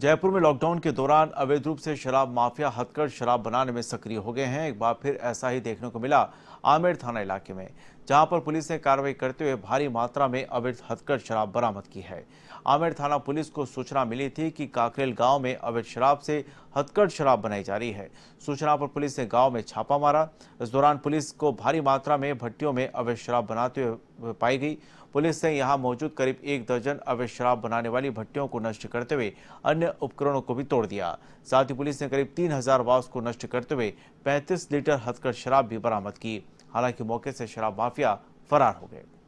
जयपुर में लॉकडाउन के दौरान अवैध रूप से शराब माफिया हथकर शराब बनाने में सक्रिय हो गए हैं एक बार फिर ऐसा ही देखने को मिला आमेर थाना इलाके में जहां पर पुलिस ने कार्रवाई करते हुए भारी मात्रा में अवैध हथकर शराब बरामद की है आमेर थाना पुलिस को सूचना मिली थी कि काकरेल गांव में अवैध शराब से हथकड़ शराब बनाई जा रही है सूचना पर पुलिस ने गांव में छापा मारा इस दौरान पुलिस को भारी मात्रा में भट्टियों में अवैध शराब बनाते हुए पाई गई पुलिस ने यहां मौजूद करीब एक दर्जन अवैध शराब बनाने वाली भट्टियों को नष्ट करते हुए अन्य उपकरणों को भी तोड़ दिया साथ ही पुलिस ने करीब तीन हजार वास को नष्ट करते हुए पैंतीस लीटर हथकड़ शराब भी बरामद की हालांकि मौके से शराब माफिया फरार हो गए